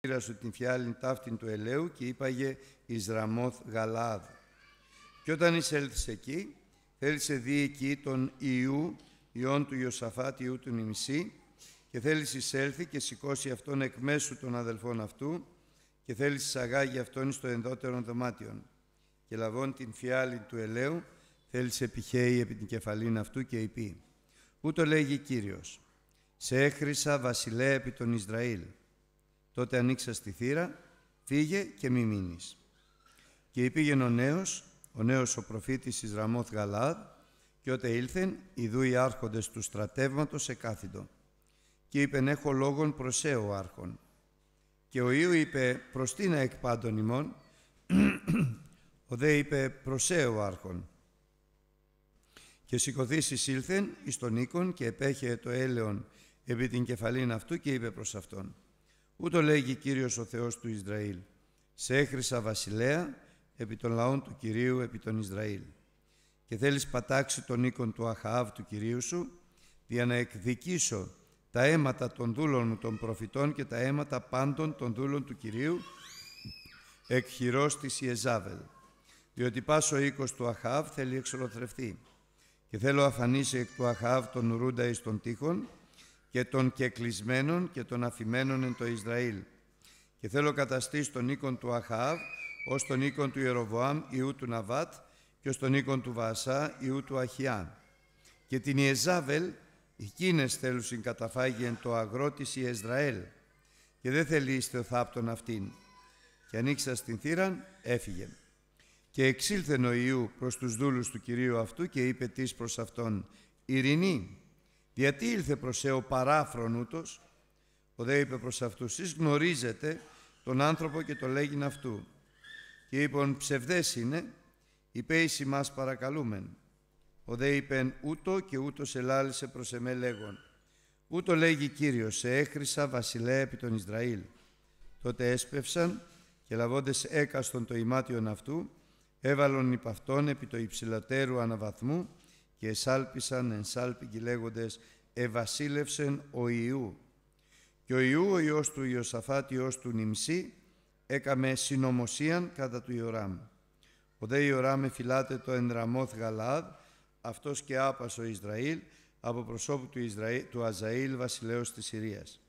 πήρα σου την φιάλην ταύτην του ελαίου και είπαγε εις Ραμόθ Γαλάδ. Και όταν εισέλθεις εκεί, θέλησε δει εκεί τον Ιού, Ιών του Ιωσαφάτ, Ιού του Νημισή, και θέλησε εισέλθει και σηκώσει αυτόν εκ μέσου των αδελφών αυτού και θέλησε αγάγει αυτόν στο ενδότερο δωμάτιον. Και λαβών την φιάλην του ελαίου θέλησε επιχέει επί την κεφαλήν αυτού και υπή. Ούτω λέγει Κύριος, «Σε έχρισα βασιλέα επί τον Ισραήλ, Τότε ανοίξα στη θύρα, φύγε και μη μείνεις. Και είπε ο νέος, ο νέος ο προφήτης τη Ραμόθ Γαλάδ, και ότε ήλθεν, οι οι άρχοντες του στρατεύματος κάθιντο, Και είπεν, έχω λόγων προσέω άρχον. Και ο Ιού είπε, προς τι να εκπάντων ημών. ο δε είπε, προσέω άρχον. Και σηκωθήσεις ήλθεν εις τον οίκον και επέχε το έλεον επί την κεφαλήν αυτού και είπε προς αυτόν ούτω λέγει Κύριος ο Θεός του Ισραήλ. Σε έχρισα βασιλέα επί των λαών του Κυρίου επί των Ισραήλ. Και θέλεις πατάξει τον οίκον του Αχαάβ του Κυρίου σου, για να εκδικήσω τα αίματα των δούλων μου των προφητών και τα αίματα πάντων των δούλων του Κυρίου, εκ χειρός της Ιεζάβελ. Διότι πάσο ο οίκος του Αχαάβ θέλει εξολοθρευτεί. Και θέλω αφανίσει εκ του Αχαάβ τον ουρούντα εις των τείχων, και των κεκλεισμένων και των αφημένων εν το Ισραήλ. Και θέλω καταστήσει τον οίκον του Αχαβ, ως τον οίκον του Ιεροβοάμ ιού του Ναβάτ και ως τον οίκον του Βασά ιού του Αχιά. Και την Ιεζάβελ εκείνες θέλουσιν καταφάγει εν το αγρό της Ιεζραήλ και δεν ο θάπτον αυτήν. Και ανοίξα στην θύραν έφυγε. Και εξήλθεν ο Ιού προς τους δούλους του Κυρίου αυτού και είπε της προς αυτόν «Ειρηνή» γιατί ήλθε προς ο παράφρον ούτως, ο δε είπε προς αυτούς, «Εις γνωρίζετε τον άνθρωπο και το λέγειν αυτού». Και είπαν, «Ψευδές είναι, υπέησι μας παρακαλούμεν». Ο δε είπεν, «Ούτω και ούτως ελάλησε προς εμέ λέγον». Ούτω λέγει Κύριος, «Σε έχρισα βασιλέα επί τον Ισραήλ». Τότε έσπευσαν και λαβώντες έκαστον το ημάτιον αυτού, έβαλον υπ' αυτόν επί το υψηλατέρου αναβαθμού και εσάλπισαν κι λέγοντες «Εβασίλευσεν ο Ιού». Και ο Ιού, ο Υιός του Ιωσαφάτ, Υιός του Νιμσή, έκαμε συνωμοσίαν κατά του Ιωράμ. Ο δε Ιωράμ εφυλάτε το ενδραμόθ Γαλάδ, αυτός και άπας Ισραήλ, από προσώπου του, Ισραήλ, του Αζαήλ, βασιλέως της Συρίας.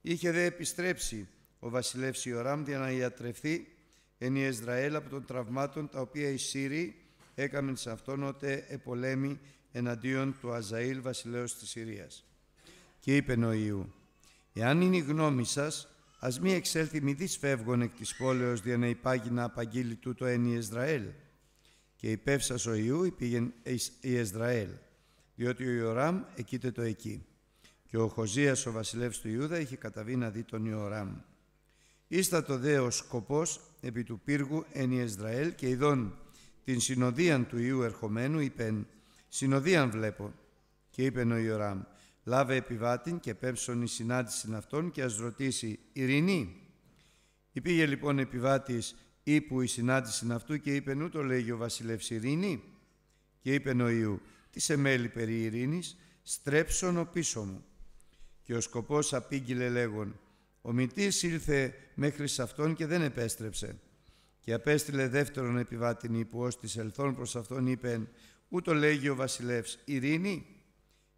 Είχε δε επιστρέψει ο βασιλεύς Ιωράμ για να ιατρευθεί εν Ισραήλ από των τραυμάτων τα οποία οι Σύριοι Έκαμεν σε αυτόν ότε επολέμη εναντίον του Αζαήλ βασιλέως της Συρίας. Και είπε ο Ιού, «Εάν είναι η γνώμη σας, ας μη εξέλθει μη φεύγων εκ της πόλεως δια να υπάγει να απαγγείλει τούτο εν Και υπεύσας ο Ιού υπήγεν Ισραήλ, διότι ο Ιωράμ εκείται το εκεί. Και ο Χωζίας ο βασιλεύς του Ιούδα είχε καταβεί να δει τον Ιωράμ. Ίστατο δε ο σκοπός επί του πύργου εν Ισραήλ και ειδών την συνοδείαν του Ιού ερχομένου, είπεν «Συνοδείαν βλέπω». Και είπεν ο Ιωράμ «Λάβε επιβάτην και πέψον η συνάντηση αυτών και ας ρωτήσει «Ειρηνή». Υπήγε λοιπόν επιβάτης ύπου η συνάντηση αυτού και είπεν «Ούτω λέγει ο βασιλεύς Ειρηνή». Και είπεν ο Ιού «Τι σε μέλη περί ειρήνης, στρέψον ο πίσω μου». Και ο σκοπός απήγγειλε λέγον «Ο μητής ήλθε μέχρι σε αυτόν και δεν επέστρεψε». Και απέστειλε δεύτερον επιβάτην ως της ελθόν προς αυτόν είπεν «Ούτω λέγει ο βασιλεύς ειρήνη»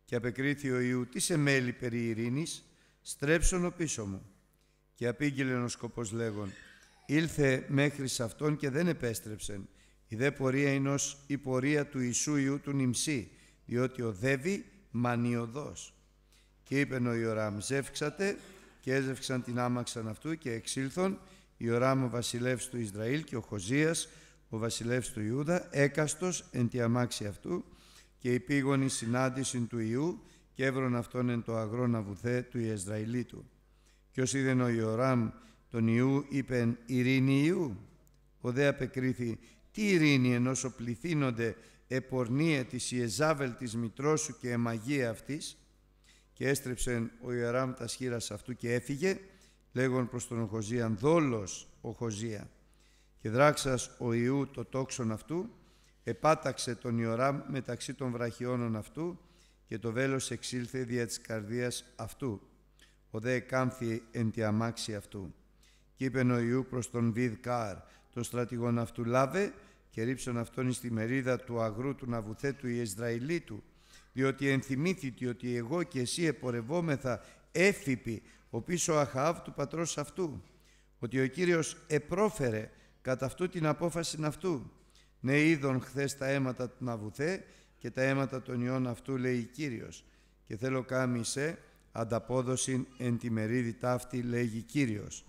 και απεκρίθη ο Ιού «Τι σε μέλη περί ειρήνης» στρέψον πίσω μου. Και απήγγειλε ο σκοπός λέγον «Ήλθε μέχρι σε αυτόν και δεν επέστρεψεν». Η δε πορεία είναι ως η πορεία του Ιησού Ιού του Νιμσή, διότι οδεύει μανιωδός. Και είπε ο Ιωράμ «Ζεύξατε» και έζευξαν την άμαξαν αυτού και εξήλθον Ιωράμ ο βασιλεύς του Ισραήλ και ο Χοζίας ο βασιλεύς του Ιούδα έκαστος εν τη αμάξη αυτού και η συνάντηση του Ιού και έβρον αυτόν εν το αγρό να βουθέ του Ιεσραηλίτου. Κι ως είδεν ο Ιωράμ τον Ιού είπεν «Ειρήνη Ιού». Ο δε απεκρίθη «Τι ειρήνη σου πληθύνονται επορνία της Ιεζάβελ της μητρός σου και εμαγία αυτής» και έστρεψεν ο Ιωράμ τα σχήρας αυτού και έφυγε λέγον προς τον Οχοζίαν «Δόλος Οχοζία» και δράξας ο Ιού το τόξον αυτού, επάταξε τον Ιωράμ μεταξύ των βραχιώνων αυτού και το βέλος εξήλθε δια της καρδίας αυτού. Ο δε κάμφη εν τη αμάξη αυτού. Κι ο Ιού προς τον Βιδ Κάρ, τον στρατηγόν αυτού λάβε και ρίψον αυτόν εις τη μερίδα του αγρού του Ναβουθέτου Ισραηλίτου, διότι ενθυμήθητη ότι εγώ και εσύ επορευόμεθα έφυπη ο πίσω Αχάβ του πατρός αυτού, ότι ο Κύριος επρόφερε κατά αυτού την απόφαση αυτού. Ναι είδον χθες τα αίματα του Ναβουθέ και τα αίματα των ιών αυτού λέει Κύριος και θέλω κάμισε ανταπόδοση εν τη μερίδη ταύτη λέγει Κύριος.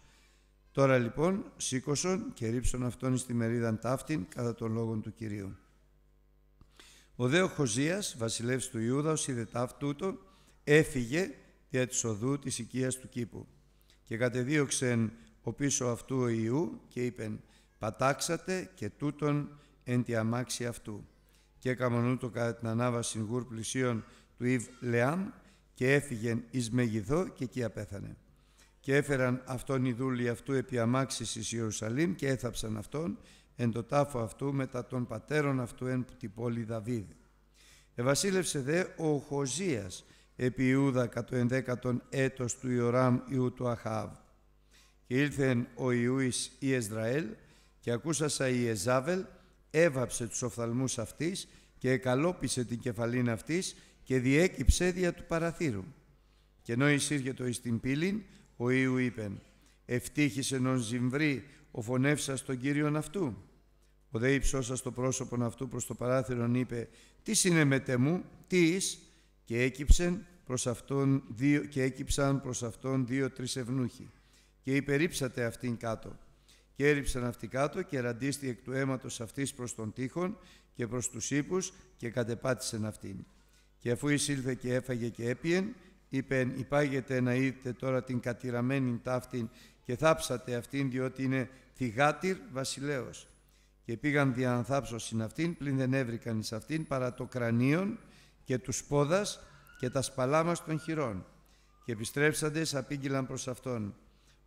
Τώρα λοιπόν σήκωσον και ρίψον αυτόν τη μερίδα ταύτην κατά των λόγων του Κυρίου. Ο Δέο Χωζίας, βασιλεύς του ο Σιδετάφ τούτο, έφυγε δια της οδού της οικίας του κήπου. Και κατεδίωξεν ο πίσω αυτού ο Ιού και είπεν «Πατάξατε και τούτον εν τη αμάξη αυτού». Και έκαμον ούτω κατά την ανάβαση γουρ πλησίων του Ιβ Λεάμ και έφυγεν εις Μεγιδό και εκεί απέθανε. Και έφεραν αυτόν οι δούλοι αυτού επί αμάξης εις Ιερουσαλήμ και έθαψαν αυτόν εν το τάφο αυτού μετά των πατέρων αυτού εν την πόλη Δαβίδ. Εβασίλευσε δε ο Χωζίας επί Ιούδα κατ' ενδέκατον έτος του Ιωράμ Ιού του Αχάβ. Και ήλθεν ο Ιούης Ιεσραήλ και ακούσασα η Εζάβελ έβαψε τους οφθαλμούς αυτής και εκαλόπισε την κεφαλήν αυτής και διέκυψε δια του παραθύρου. Και ενώ το εις την πύλην, ο Ιού είπεν «Ευτύχησε νον ζυμβρή ο φωνεύσας τον Κύριον αυτού». Ο δε υψώσας το πρόσωπον αυτού προς το παράθυρον είπε «Τι συνεμετε μου, τι εις» και έκυψεν προς αυτόν δύο, και έκυψαν προς αυτόν δύο-τρεις ευνούχοι. Και υπερήψατε αυτήν κάτω. Και έριψαν αυτή κάτω και ραντίστη εκ του αίματος αυτής προς τον τείχον και προς τους ύπους και κατεπάτησαν αυτήν. Και αφού εισήλθε και έφαγε και έπιεν, είπεν υπάγεται να είδετε τώρα την κατηραμένη ταύτην και θάψατε αυτήν διότι είναι θυγάτηρ βασιλέως». Και πήγαν διανθάψωσιν αυτήν, πλην δεν έβρικαν εις αυτήν παρά το κρανίον και τους πόδας και τα σπαλά μας των χειρών. Και επιστρέψαντες απήγγυλαν προς Αυτόν.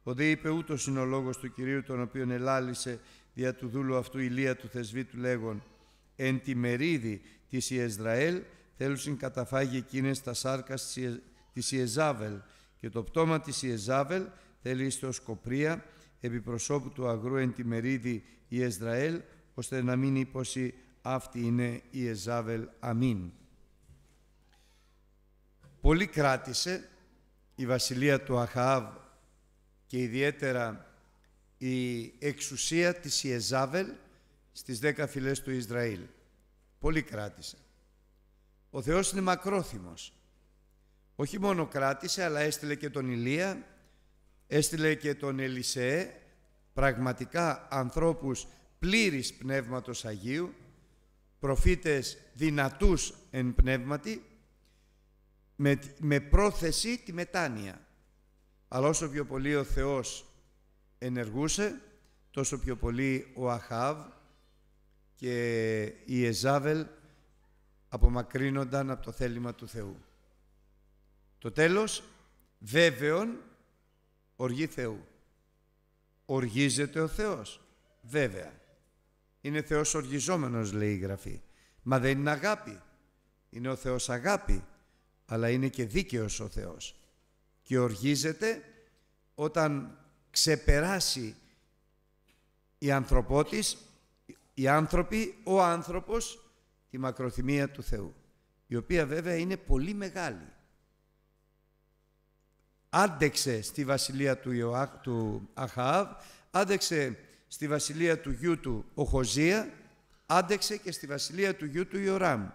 Ο δε είπε ούτως είναι ο λόγος του Κυρίου τον οποίον ελάλησε δια του δούλου αυτού Ηλία του Θεσβήτου λέγον «Εν τη μερίδη της Ιεζραήλ θέλουσιν καταφάγει εκείνες τα σάρκας της Ιεζάβελ και το πτώμα της Ιεζάβελ θέλει στο σκοπρία επί προσώπου του αγρού εν τη μερίδη Ιεζραήλ ώστε να μην είπωση αυτή είναι η Εζάβελ. Αμήν. Πολύ κράτησε η βασιλεία του Αχαάβ και ιδιαίτερα η εξουσία της Ιεζάβελ στις δέκα φυλές του Ισραήλ. Πολύ κράτησε. Ο Θεός είναι μακρόθυμος. Όχι μόνο κράτησε, αλλά έστειλε και τον Ηλία, έστειλε και τον Ελισέ, πραγματικά ανθρώπους πλήρης Πνεύματος Αγίου, προφήτες δυνατούς εν πνεύματι, με, με πρόθεση τη μετάνοια. Αλλά όσο πιο πολύ ο Θεός ενεργούσε, τόσο πιο πολύ ο Αχάβ και η Εζάβελ απομακρύνονταν από το θέλημα του Θεού. Το τέλος, βέβαιον, οργή Θεού. Οργίζεται ο Θεός, βέβαια. Είναι Θεός οργιζόμενος, λέει η Γραφή. Μα δεν είναι αγάπη. Είναι ο Θεός αγάπη αλλά είναι και δίκαιος ο Θεός και οργίζεται όταν ξεπεράσει η ανθρωπότης, οι άνθρωποι, ο άνθρωπος, τη μακροθυμία του Θεού, η οποία βέβαια είναι πολύ μεγάλη. Άντεξε στη βασιλεία του, Ιωά, του Αχαάβ, άντεξε στη βασιλεία του γιού του Οχοζία, άντεξε και στη βασιλεία του γιού του Ιωράμ.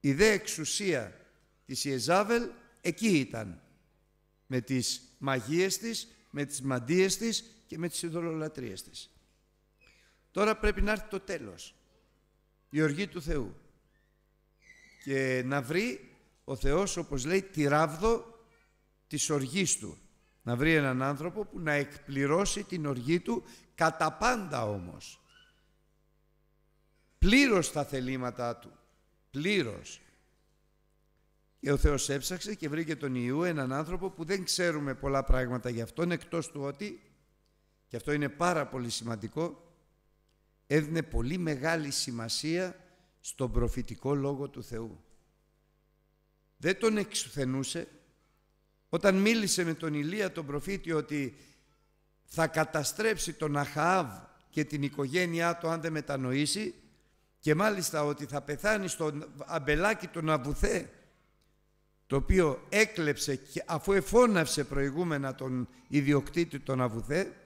Η δε εξουσία της Ιεζάβελ εκεί ήταν. Με τις μαγείες της, με τις μαντίες της και με τις ειδωλολατρίες της. Τώρα πρέπει να έρθει το τέλος. Η οργή του Θεού. Και να βρει ο Θεός, όπως λέει, τη ράβδο της οργής του. Να βρει έναν άνθρωπο που να εκπληρώσει την οργή του κατά πάντα όμως. Πλήρως τα θελήματα του. Πλήρως. Ο Θεός έψαξε και βρήκε τον Ιού, έναν άνθρωπο που δεν ξέρουμε πολλά πράγματα για αυτόν, εκτός του ότι, και αυτό είναι πάρα πολύ σημαντικό, έδινε πολύ μεγάλη σημασία στον προφητικό λόγο του Θεού. Δεν τον εξουθενούσε. Όταν μίλησε με τον Ηλία τον προφήτη ότι θα καταστρέψει τον Αχαάβ και την οικογένειά του αν δεν μετανοήσει και μάλιστα ότι θα πεθάνει στον αμπελάκι του Ναβουθέ το οποίο έκλεψε και αφού εφώναυσε προηγούμενα τον ιδιοκτήτη τον Αβουθέ,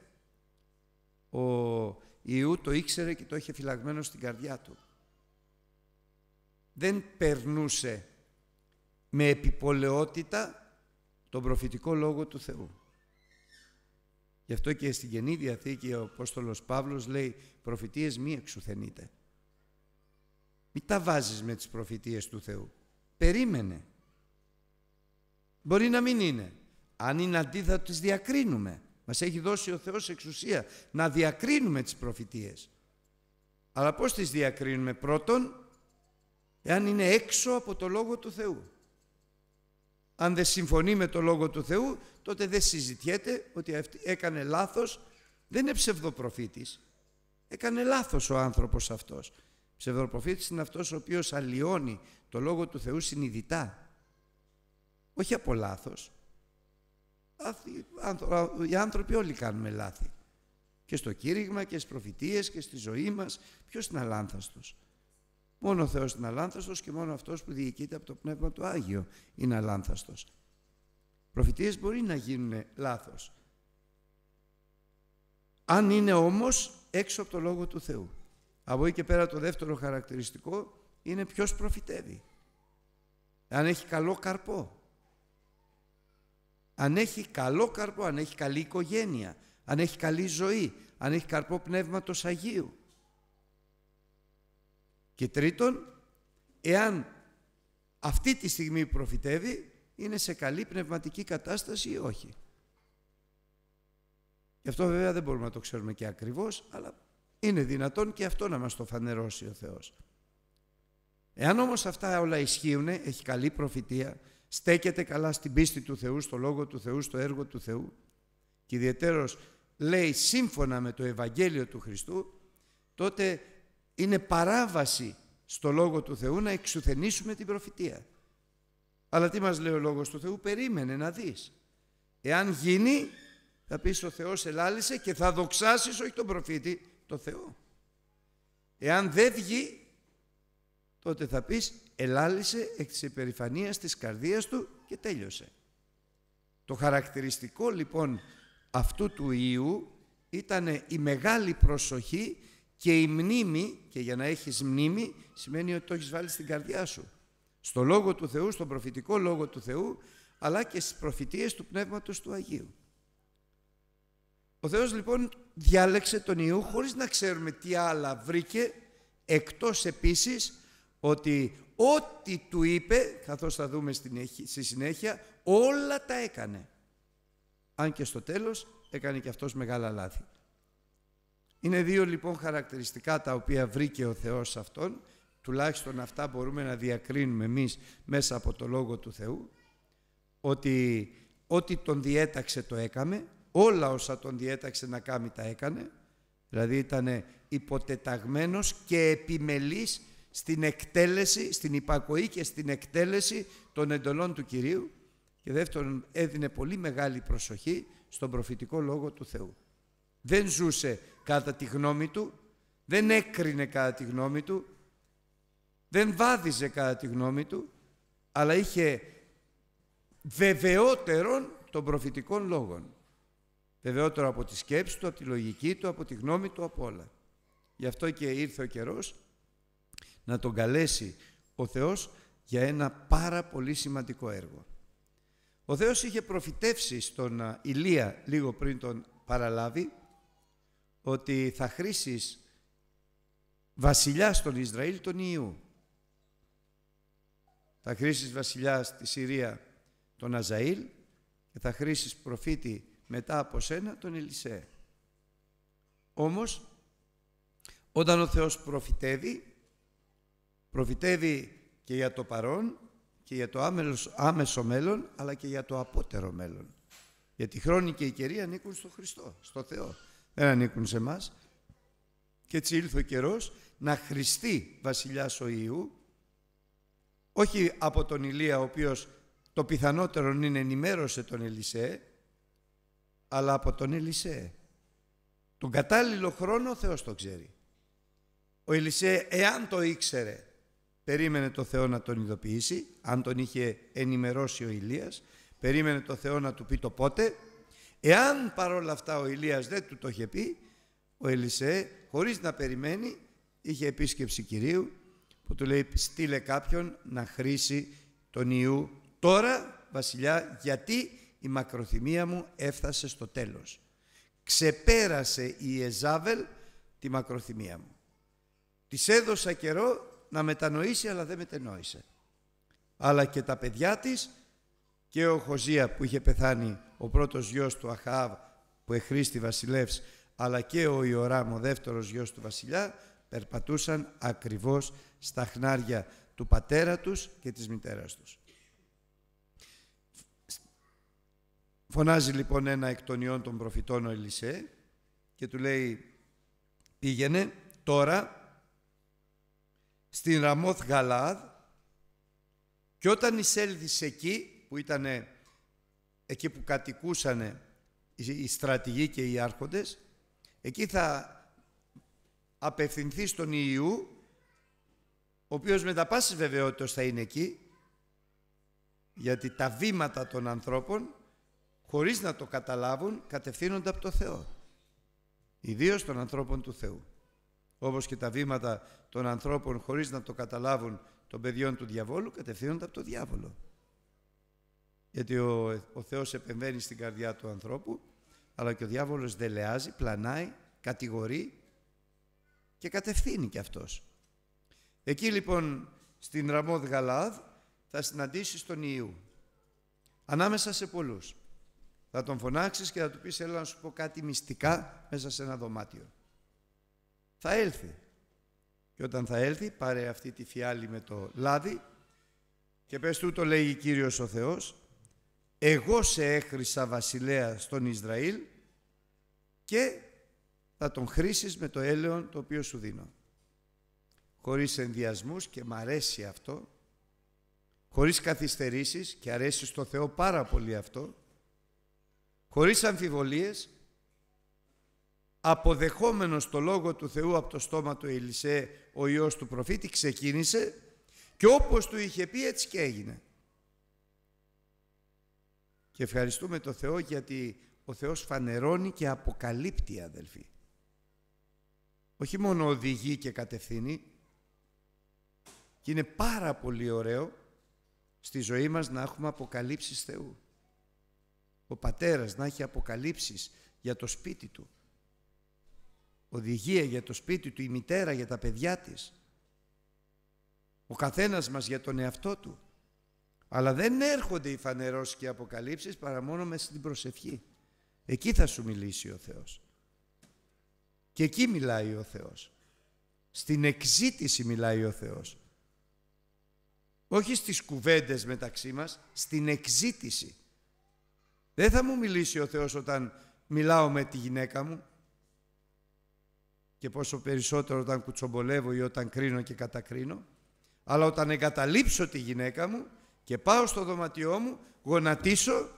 ο Ιού το ήξερε και το είχε φυλαγμένο στην καρδιά του. Δεν περνούσε με επιπολαιότητα τον προφητικό λόγο του Θεού. Γι' αυτό και στην Καινή Διαθήκη ο Απόστολος Παύλος λέει «Προφητείες μη εξουθενείτε». Μην τα βάζεις με τις προφητείες του Θεού. Περίμενε. Μπορεί να μην είναι. Αν είναι αντίθετο, τις διακρίνουμε. Μας έχει δώσει ο Θεός εξουσία να διακρίνουμε τις προφητείες. Αλλά πώς τις διακρίνουμε πρώτον, εάν είναι έξω από το Λόγο του Θεού. Αν δεν συμφωνεί με το Λόγο του Θεού, τότε δεν συζητιέται ότι έκανε λάθος, δεν είναι ψευδοπροφήτης. Έκανε λάθος ο άνθρωπος αυτός. Ψευδοπροφήτης είναι αυτός ο οποίος αλλοιώνει το Λόγο του Θεού συνειδητά όχι από λάθος. Οι άνθρωποι όλοι κάνουμε λάθη. Και στο κήρυγμα και στις προφητείες και στη ζωή μας. Ποιος είναι αλάνθαστος. Μόνο ο Θεός είναι αλάνθαστος και μόνο αυτός που διοικείται από το Πνεύμα του Άγιο είναι αλάνθαστος. Προφητείες μπορεί να γίνουν λάθος. Αν είναι όμως έξω από το Λόγο του Θεού. Από εκεί και πέρα το δεύτερο χαρακτηριστικό είναι ποιος προφητεύει. Αν έχει καλό καρπό αν έχει καλό καρπό, αν έχει καλή οικογένεια, αν έχει καλή ζωή, αν έχει καρπό πνεύματος Αγίου. Και τρίτον, εάν αυτή τη στιγμή προφητεύει είναι σε καλή πνευματική κατάσταση ή όχι. Γι' αυτό βέβαια δεν μπορούμε να το ξέρουμε και ακριβώς, αλλά είναι δυνατόν και αυτό να μας το φανερώσει ο Θεός. Εάν όμως αυτά όλα ισχύουν, έχει καλή προφητεία, στέκεται καλά στην πίστη του Θεού, στο Λόγο του Θεού, στο έργο του Θεού και ιδιαίτερος λέει σύμφωνα με το Ευαγγέλιο του Χριστού, τότε είναι παράβαση στο Λόγο του Θεού να εξουθενήσουμε την προφητεία. Αλλά τι μας λέει ο Λόγος του Θεού, περίμενε να δεις. Εάν γίνει, θα πεις ο Θεός ελάλησε και θα δοξάσεις όχι τον προφήτη, το Θεό. Εάν δεν βγει, τότε θα πεις ελάλησε εκ της υπερηφανίας της καρδίας του και τέλειωσε. Το χαρακτηριστικό λοιπόν αυτού του Ιού ήταν η μεγάλη προσοχή και η μνήμη και για να έχεις μνήμη σημαίνει ότι το έχεις βάλει στην καρδιά σου. Στο Λόγο του Θεού, στον προφητικό Λόγο του Θεού αλλά και στις προφητείες του Πνεύματος του Αγίου. Ο Θεός λοιπόν διάλεξε τον Ιού χωρίς να ξέρουμε τι άλλα βρήκε εκτός επίσης ότι ό,τι του είπε, καθώς θα δούμε στη συνέχεια, όλα τα έκανε. Αν και στο τέλος έκανε και αυτός μεγάλα λάθη. Είναι δύο λοιπόν χαρακτηριστικά τα οποία βρήκε ο Θεός σε αυτόν, τουλάχιστον αυτά μπορούμε να διακρίνουμε εμείς μέσα από το Λόγο του Θεού, ότι ό,τι τον διέταξε το έκαμε, όλα όσα τον διέταξε να κάνει τα έκανε, δηλαδή ήταν υποτεταγμένος και επιμελής στην εκτέλεση, στην υπακοή και στην εκτέλεση των εντολών του Κυρίου και δεύτερον έδινε πολύ μεγάλη προσοχή στον προφητικό λόγο του Θεού. Δεν ζούσε κατά τη γνώμη του, δεν έκρινε κατά τη γνώμη του, δεν βάδιζε κατά τη γνώμη του, αλλά είχε βεβαιότερον των προφητικών λόγων. Βεβαιότερο από τη σκέψη του, από τη λογική του, από τη γνώμη του, από όλα. Γι' αυτό και ήρθε ο καιρός να τον καλέσει ο Θεός για ένα πάρα πολύ σημαντικό έργο. Ο Θεός είχε προφητεύσει στον Ηλία λίγο πριν τον παραλάβει ότι θα χρήσεις βασιλιά στον Ισραήλ τον Ιού. Θα χρήσεις βασιλιά στη Συρία τον Αζαήλ και θα χρήσεις προφήτη μετά από σένα τον Ελισέ. Όμως, όταν ο Θεός προφητεύει, προφητεύει και για το παρόν και για το άμεσο, μέλλον, αλλά και για το απότερο μέλλον. Γιατί χρόνοι και οι καιροί ανήκουν στο Χριστό, στο Θεό. Δεν ανήκουν σε μας Και έτσι ήλθε ο καιρός να χρηστεί βασιλιάς ο Ιού, όχι από τον Ηλία, ο οποίος το πιθανότερο είναι ενημέρωσε τον Ελισέ, αλλά από τον Ελισέ. Τον κατάλληλο χρόνο ο Θεός το ξέρει. Ο Ελισέ, εάν το ήξερε, περίμενε το Θεό να τον ειδοποιήσει, αν τον είχε ενημερώσει ο Ηλίας, περίμενε το Θεό να του πει το πότε. Εάν παρόλα αυτά ο Ηλίας δεν του το είχε πει, ο Ελισέ, χωρίς να περιμένει, είχε επίσκεψη Κυρίου που του λέει στείλε κάποιον να χρήσει τον Ιού τώρα βασιλιά γιατί η μακροθυμία μου έφτασε στο τέλος. Ξεπέρασε η Εζάβελ τη μακροθυμία μου. Της έδωσα καιρό να μετανοήσει αλλά δεν μετενόησε. Αλλά και τα παιδιά της και ο Χωζία που είχε πεθάνει ο πρώτος γιος του Αχάβ που εχρήστη βασιλεύς αλλά και ο Ιωράμ ο δεύτερος γιος του βασιλιά περπατούσαν ακριβώς στα χνάρια του πατέρα τους και της μητέρας τους. Φωνάζει λοιπόν ένα εκ των ιών των προφητών ο Ελισέ και του λέει πήγαινε τώρα στην Ραμόθ Γαλάδ και όταν εισέλθησε εκεί που ήταν εκεί που κατοικούσαν οι στρατηγοί και οι άρχοντες εκεί θα απευθυνθεί στον Ιού ο οποίος με τα πάσης βεβαιότητας θα είναι εκεί γιατί τα βήματα των ανθρώπων χωρίς να το καταλάβουν κατευθύνονται από το Θεό ιδίως των ανθρώπων του Θεού όπως και τα βήματα των ανθρώπων χωρίς να το καταλάβουν των παιδιών του διαβόλου κατευθύνονται από το διάβολο. Γιατί ο, ο Θεός επεμβαίνει στην καρδιά του ανθρώπου αλλά και ο διάβολος δελεάζει, πλανάει, κατηγορεί και κατευθύνει και αυτός. Εκεί λοιπόν στην Ραμόδ Γαλάδ θα συναντήσεις τον Ιού ανάμεσα σε πολλούς. Θα τον φωνάξεις και θα του πεις έλα να σου πω κάτι μυστικά μέσα σε ένα δωμάτιο θα έλθει. Και όταν θα έλθει, πάρε αυτή τη φιάλη με το λάδι και πες το ο Κύριος ο Θεός, εγώ σε έχρισα βασιλέα στον Ισραήλ και θα τον χρήσεις με το έλεον το οποίο σου δίνω. Χωρίς ενδιασμούς και μ' αρέσει αυτό, χωρίς καθυστερήσεις και αρέσει στο Θεό πάρα πολύ αυτό, χωρίς αμφιβολίες, αποδεχόμενος το Λόγο του Θεού από το στόμα του Ελισέ, ο Υιός του προφήτη, ξεκίνησε και όπως του είχε πει έτσι και έγινε. Και ευχαριστούμε το Θεό γιατί ο Θεός φανερώνει και αποκαλύπτει αδελφοί. Όχι μόνο οδηγεί και κατευθύνει. Και είναι πάρα πολύ ωραίο στη ζωή μας να έχουμε αποκαλύψεις Θεού. Ο πατέρας να έχει αποκαλύψεις για το σπίτι του, οδηγία για το σπίτι του, η μητέρα για τα παιδιά της, ο καθένας μας για τον εαυτό του. Αλλά δεν έρχονται οι φανερός και οι αποκαλύψεις παρά μόνο μέσα στην προσευχή. Εκεί θα σου μιλήσει ο Θεός. Και εκεί μιλάει ο Θεός. Στην εξήτηση μιλάει ο Θεός. Όχι στις κουβέντες μεταξύ μας, στην εξήτηση. Δεν θα μου μιλήσει ο Θεός όταν μιλάω με τη γυναίκα μου, και πόσο περισσότερο όταν κουτσομπολεύω ή όταν κρίνω και κατακρίνω, αλλά όταν εγκαταλείψω τη γυναίκα μου και πάω στο δωματιό μου, γονατίσω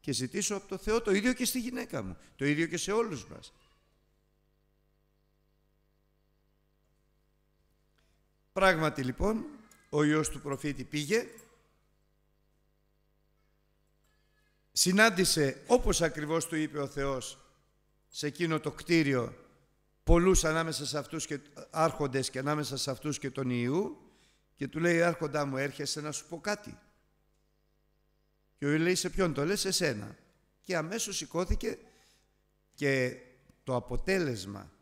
και ζητήσω από το Θεό το ίδιο και στη γυναίκα μου, το ίδιο και σε όλους μας. Πράγματι λοιπόν, ο Υιός του προφήτη πήγε, συνάντησε όπως ακριβώς του είπε ο Θεός σε εκείνο το κτίριο πολλούς ανάμεσα σε αυτούς και άρχοντες και ανάμεσα σε αυτούς και τον Ιού και του λέει άρχοντά μου έρχεσαι να σου πω κάτι. Και ο Ιού λέει σε ποιον το λες εσένα. Και αμέσως σηκώθηκε και το αποτέλεσμα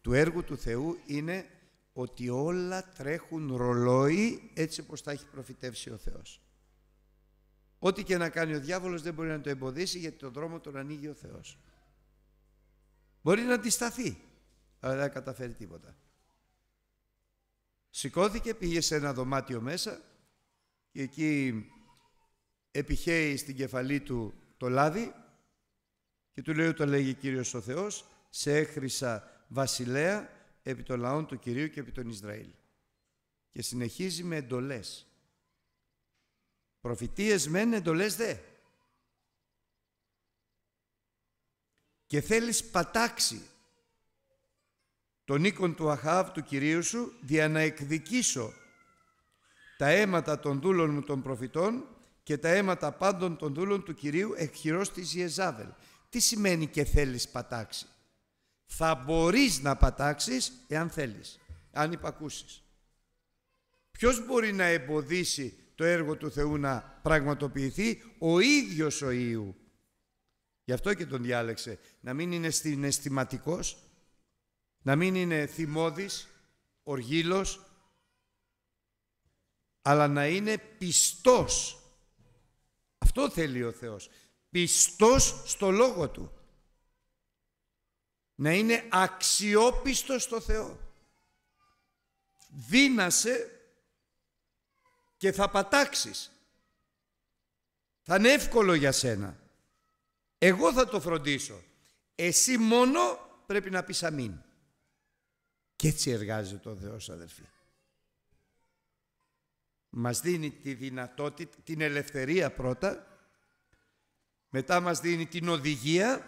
του έργου του Θεού είναι ότι όλα τρέχουν ρολόι έτσι όπως τα έχει προφητεύσει ο Θεός. Ό,τι και να κάνει ο διάβολος δεν μπορεί να το εμποδίσει γιατί το δρόμο τον ανοίγει ο Θεός. Μπορεί να αντισταθεί, αλλά δεν καταφέρει τίποτα. Σηκώθηκε, πήγε σε ένα δωμάτιο μέσα και εκεί επιχέει στην κεφαλή του το λάδι και του λέει, το λέγει Κύριος ο Θεός, σε έχρισα βασιλέα επί των λαών του Κυρίου και επί των Ισραήλ. Και συνεχίζει με εντολές. Προφητείες μεν, εντολές δε. και θέλεις πατάξει τον οίκον του Αχάβ του Κυρίου σου δια να εκδικήσω τα αίματα των δούλων μου των προφητών και τα αίματα πάντων των δούλων του Κυρίου εκχειρός της Ιεζάβελ. Τι σημαίνει και θέλεις πατάξει. Θα μπορείς να πατάξεις εάν θέλεις, αν υπακούσεις. Ποιος μπορεί να εμποδίσει το έργο του Θεού να πραγματοποιηθεί, ο ίδιος ο Ιού. Γι' αυτό και τον διάλεξε. Να μην είναι συναισθηματικός, να μην είναι θυμώδης, οργύλος, αλλά να είναι πιστός. Αυτό θέλει ο Θεός. Πιστός στο Λόγο Του. Να είναι αξιόπιστος στο Θεό. Δύνασε και θα πατάξεις. Θα είναι εύκολο για σένα. Εγώ θα το φροντίσω. Εσύ μόνο πρέπει να πεις αμήν. Και έτσι εργάζεται ο Θεός αδερφοί. Μας δίνει τη δυνατότητα, την ελευθερία πρώτα, μετά μας δίνει την οδηγία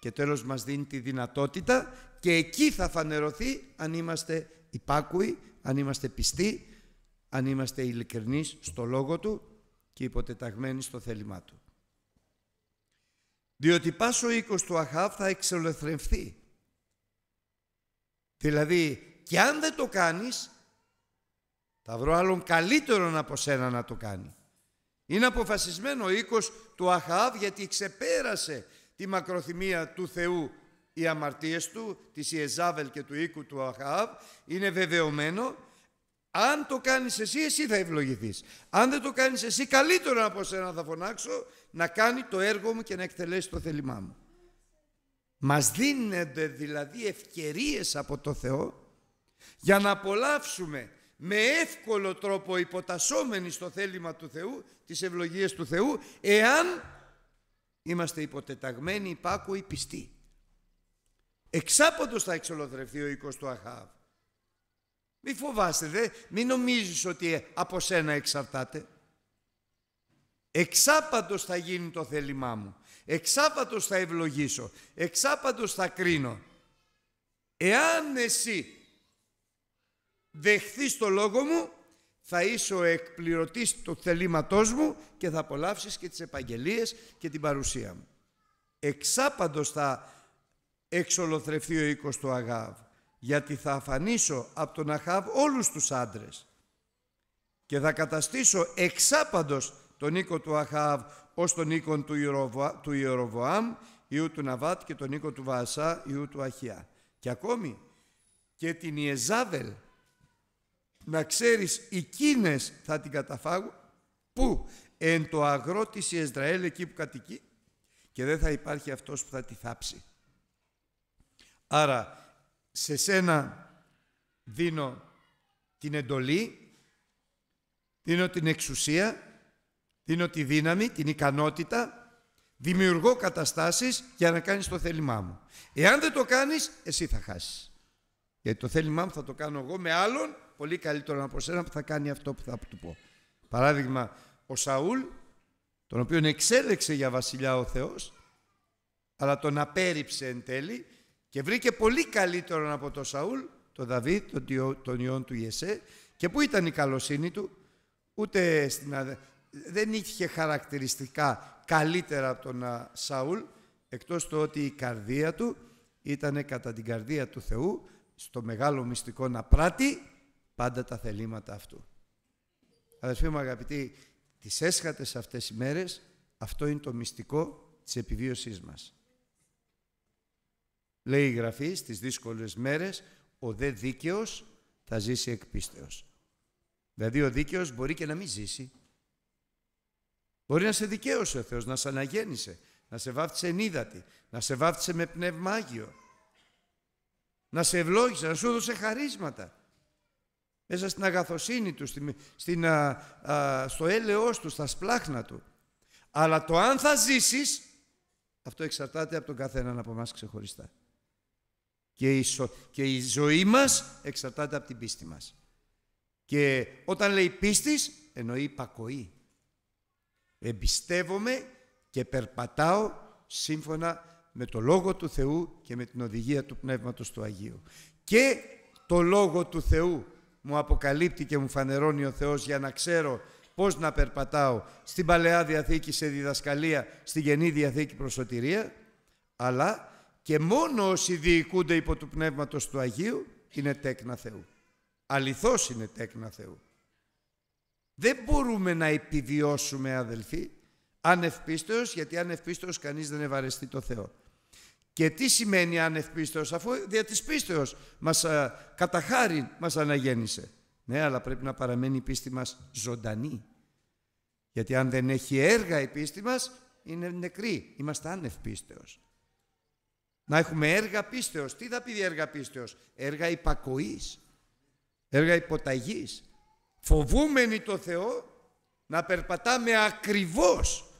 και τέλος μας δίνει τη δυνατότητα και εκεί θα φανερωθεί αν είμαστε υπάκουοι, αν είμαστε πιστοί, αν είμαστε ειλικρινείς στο λόγο Του και υποτεταγμένοι στο θέλημά Του διότι πάσο οίκος του Αχάβ θα εξελοθρεφθεί. Δηλαδή, και αν δεν το κάνεις, θα βρω άλλον καλύτερο από σένα να το κάνει. Είναι αποφασισμένο ο οίκος του Αχάβ γιατί ξεπέρασε τη μακροθυμία του Θεού οι αμαρτίες του, της Ιεζάβελ και του οίκου του Αχάβ. Είναι βεβαιωμένο αν το κάνεις εσύ, εσύ θα ευλογηθείς. Αν δεν το κάνεις εσύ, καλύτερα από σένα θα φωνάξω να κάνει το έργο μου και να εκτελέσει το θέλημά μου. Μας δίνονται δηλαδή ευκαιρίες από το Θεό για να απολαύσουμε με εύκολο τρόπο υποτασσόμενοι στο θέλημα του Θεού, τις ευλογίες του Θεού, εάν είμαστε υποτεταγμένοι, υπάκουοι, πιστοί. Εξάποντος θα εξολοθρευτεί ο οίκος του Αχάβ. Μη φοβάστε, δε. μην νομίζεις ότι από σένα εξαρτάται. Εξάπαντος θα γίνει το θέλημά μου. εξάπαντος θα ευλογήσω. εξάπαντος θα κρίνω. Εάν εσύ δεχθείς το λόγο μου, θα είσαι ο εκπληρωτής του θελήματός μου και θα απολαύσεις και τις επαγγελίες και την παρουσία μου. Εξάπαντος θα εξολοθρευτεί ο οίκος του αγάβου γιατί θα αφανίσω από τον Αχάβ όλους τους άντρες και θα καταστήσω εξάπαντος τον οίκο του Αχάβ ως τον οίκο του, Ιεροβοάμ, του ιού του Ναβάτ και τον οίκο του Βασά ιού του Αχιά. Και ακόμη και την Ιεζάβελ να ξέρεις εκείνες θα την καταφάγουν που εν το αγρό της Ισραήλ εκεί που κατοικεί και δεν θα υπάρχει αυτός που θα τη θάψει. Άρα σε σένα δίνω την εντολή, δίνω την εξουσία, δίνω τη δύναμη, την ικανότητα, δημιουργώ καταστάσεις για να κάνεις το θέλημά μου. Εάν δεν το κάνεις, εσύ θα χάσεις. Γιατί το θέλημά μου θα το κάνω εγώ με άλλον πολύ καλύτερο από σένα που θα κάνει αυτό που θα του πω. Παράδειγμα, ο Σαούλ, τον οποίον εξέλεξε για βασιλιά ο Θεός, αλλά τον απέρριψε εν τέλει και βρήκε πολύ καλύτερον από τον Σαούλ, τον Δαβίδ, τον, τον ιόν του Ιεσέ. Και πού ήταν η καλοσύνη του, ούτε στην, δεν είχε χαρακτηριστικά καλύτερα από τον Σαούλ, εκτός το ότι η καρδία του ήταν κατά την καρδία του Θεού, στο μεγάλο μυστικό να πράττει πάντα τα θελήματα αυτού. Αδελφοί μου αγαπητοί, τις έσχατες αυτές οι μέρες, αυτό είναι το μυστικό της επιβίωσής μας. Λέει η Γραφή στις δύσκολες μέρες ο δε δίκαιος θα ζήσει εκ πίστεως. Δηλαδή ο δίκαιος μπορεί και να μην ζήσει. Μπορεί να σε δικαίωσε ο Θεός, να σε αναγέννησε, να σε βάφτισε ενίδατη, να σε βάφτισε με πνεύμα Άγιο, να σε ευλόγησε, να σου έδωσε χαρίσματα. Μέσα στην αγαθοσύνη του, στο έλεος του, στα σπλάχνα του. Αλλά το αν θα ζήσεις, αυτό εξαρτάται από τον καθέναν από εμάς ξεχωριστά. Και η, ζωή μας εξαρτάται από την πίστη μας. Και όταν λέει πίστης, εννοεί υπακοή. Εμπιστεύομαι και περπατάω σύμφωνα με το Λόγο του Θεού και με την οδηγία του Πνεύματος του Αγίου. Και το Λόγο του Θεού μου αποκαλύπτει και μου φανερώνει ο Θεός για να ξέρω πώς να περπατάω στην Παλαιά Διαθήκη σε διδασκαλία, στη Γενή Διαθήκη προσωτηρία, αλλά και μόνο όσοι διοικούνται υπό του Πνεύματος του Αγίου είναι τέκνα Θεού. Αληθώς είναι τέκνα Θεού. Δεν μπορούμε να επιβιώσουμε αδελφοί ανευπίστεως γιατί ανευπίστεως κανείς δεν ευαρεστεί το Θεό. Και τι σημαίνει ανευπίστεως αφού δια της πίστεως μας α, μας αναγέννησε. Ναι, αλλά πρέπει να παραμένει η πίστη μας ζωντανή. Γιατί αν δεν έχει έργα η πίστη μας, είναι νεκρή. Είμαστε ανευπίστεως. Να έχουμε έργα πίστεως. Τι θα πει έργα πίστεως. Έργα υπακοής. Έργα υποταγής. Φοβούμενοι το Θεό να περπατάμε ακριβώς.